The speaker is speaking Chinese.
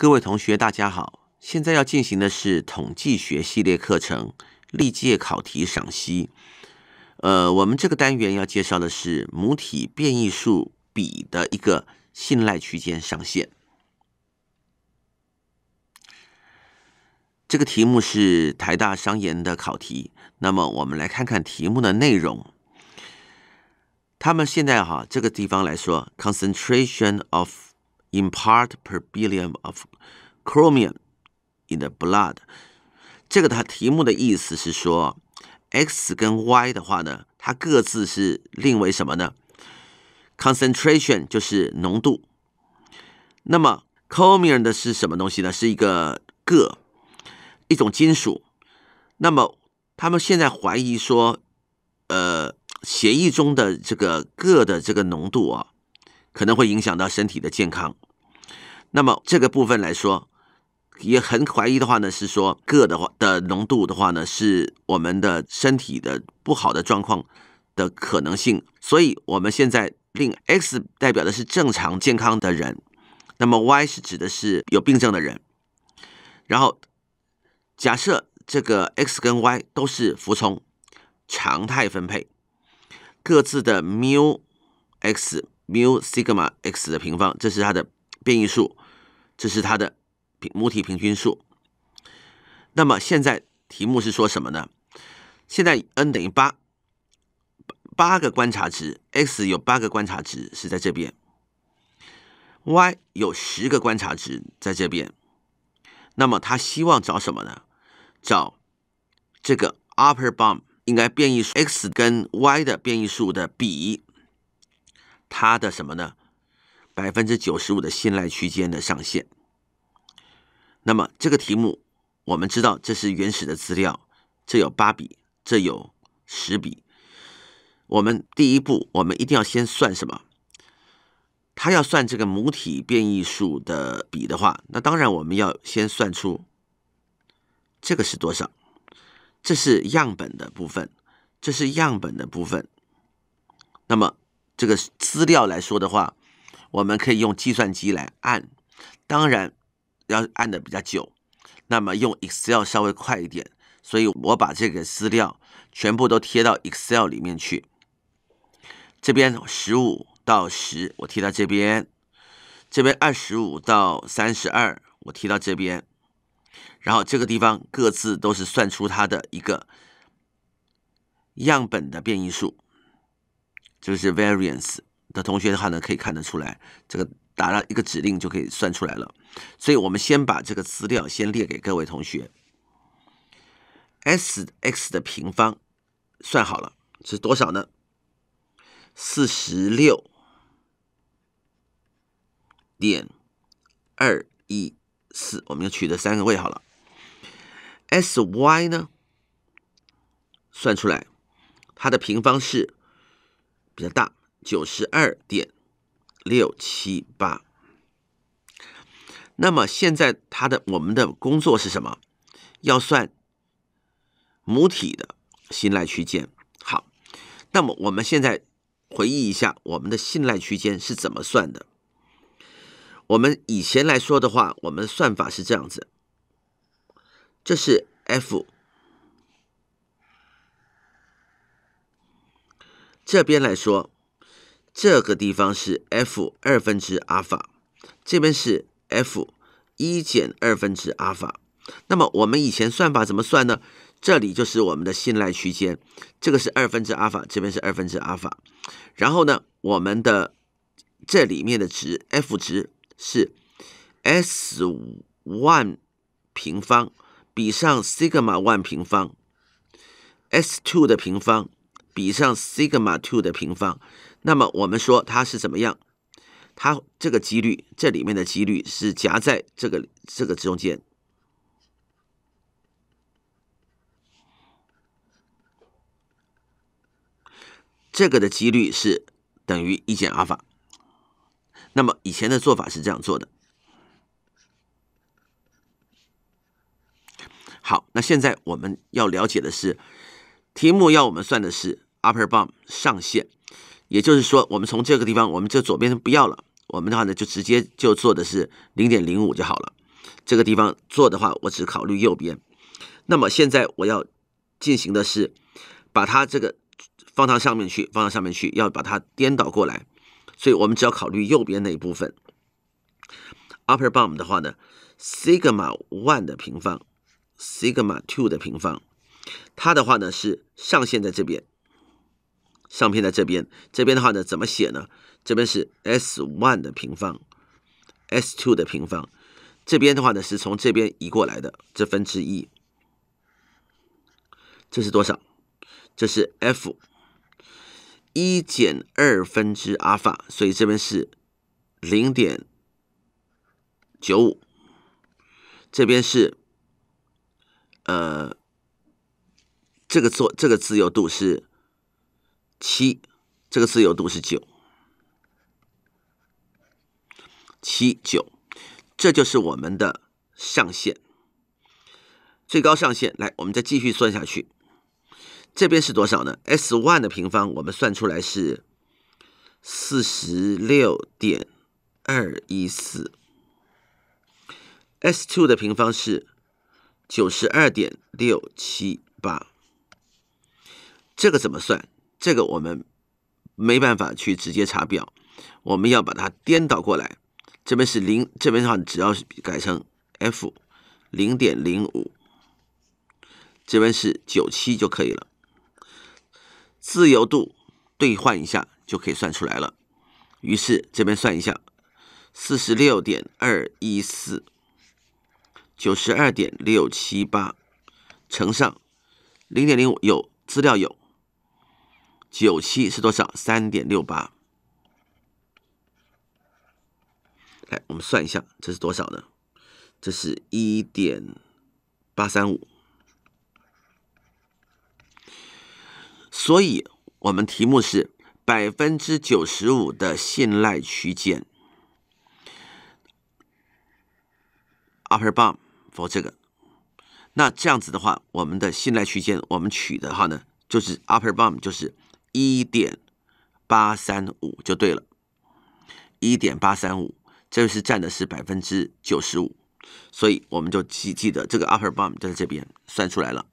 各位同学，大家好！现在要进行的是统计学系列课程历届考题赏析。呃，我们这个单元要介绍的是母体变异数比的一个信赖区间上限。这个题目是台大商研的考题。那么，我们来看看题目的内容。他们现在哈这个地方来说，concentration of In part per billion of chromium in the blood，这个它题目的意思是说，x 跟 y 的话呢，它各自是另为什么呢？Concentration 就是浓度。那么 chromium 的是什么东西呢？是一个铬，一种金属。那么他们现在怀疑说，呃，协议中的这个铬的这个浓度啊。可能会影响到身体的健康。那么这个部分来说，也很怀疑的话呢，是说各的话的浓度的话呢，是我们的身体的不好的状况的可能性。所以我们现在令 X 代表的是正常健康的人，那么 Y 是指的是有病症的人。然后假设这个 X 跟 Y 都是服从常态分配，各自的 mu X。mu sigma x 的平方，这是它的变异数，这是它的平母体平均数。那么现在题目是说什么呢？现在 n 等于八，八个观察值 x 有八个观察值是在这边，y 有十个观察值在这边。那么他希望找什么呢？找这个 upper bound 应该变异数 x 跟 y 的变异数的比。它的什么呢？百分之九十五的信赖区间的上限。那么这个题目，我们知道这是原始的资料，这有八笔，这有十笔。我们第一步，我们一定要先算什么？他要算这个母体变异数的比的话，那当然我们要先算出这个是多少。这是样本的部分，这是样本的部分。那么。这个资料来说的话，我们可以用计算机来按，当然要按的比较久。那么用 Excel 稍微快一点，所以我把这个资料全部都贴到 Excel 里面去。这边十五到十，我贴到这边；这边二十五到三十二，我贴到这边。然后这个地方各自都是算出它的一个样本的变异数。就是 variance 的同学的话呢，可以看得出来，这个打了一个指令就可以算出来了。所以，我们先把这个资料先列给各位同学。s x 的平方算好了是多少呢？四十六点二一四，我们就取得三个位好了。s y 呢，算出来它的平方是。比较大，九十二点六七八。那么现在它的我们的工作是什么？要算母体的信赖区间。好，那么我们现在回忆一下我们的信赖区间是怎么算的？我们以前来说的话，我们的算法是这样子，这是 F。这边来说，这个地方是 f 二分之阿尔法，这边是 f 一减二分之阿尔法。那么我们以前算法怎么算呢？这里就是我们的信赖区间，这个是二分之阿尔法，这边是二分之阿尔法。然后呢，我们的这里面的值 f 值是 s 五万平方比上 sigma 万平方 s two 的平方。比上 sigma two 的平方，那么我们说它是怎么样？它这个几率，这里面的几率是夹在这个这个中间，这个的几率是等于一减阿尔法。那么以前的做法是这样做的。好，那现在我们要了解的是。题目要我们算的是 upper b o m b 上限，也就是说，我们从这个地方，我们这左边不要了，我们的话呢就直接就做的是零点零五就好了。这个地方做的话，我只考虑右边。那么现在我要进行的是把它这个放到上面去，放到上面去，要把它颠倒过来，所以我们只要考虑右边那一部分 upper b o m b 的话呢，sigma one 的平方，sigma two 的平方。它的话呢是上限在这边，上片在这边。这边的话呢怎么写呢？这边是 s one 的平方，s two 的平方。这边的话呢是从这边移过来的，这分之一。这是多少？这是 f 一减二分之阿尔法。所以这边是零点九五。这边是呃。这个做这个自由度是七，这个自由度是九，七九，这就是我们的上限，最高上限。来，我们再继续算下去，这边是多少呢？S one 的平方我们算出来是四十六点二一四，S two 的平方是九十二点六七八。这个怎么算？这个我们没办法去直接查表，我们要把它颠倒过来。这边是零，这边的话只要是改成 F 零点零五，这边是九七就可以了。自由度兑换一下就可以算出来了。于是这边算一下，四十六点二一四，九十二点六七八乘上零点零五，有资料有。九七是多少？三点六八。来，我们算一下，这是多少呢？这是一点八三五。所以，我们题目是百分之九十五的信赖区间，upper bound for 这个。那这样子的话，我们的信赖区间，我们取的话呢，就是 upper bound，就是。一点八三五就对了，一点八三五，这是占的是百分之九十五，所以我们就记记得这个 upper bound 就在这边算出来了。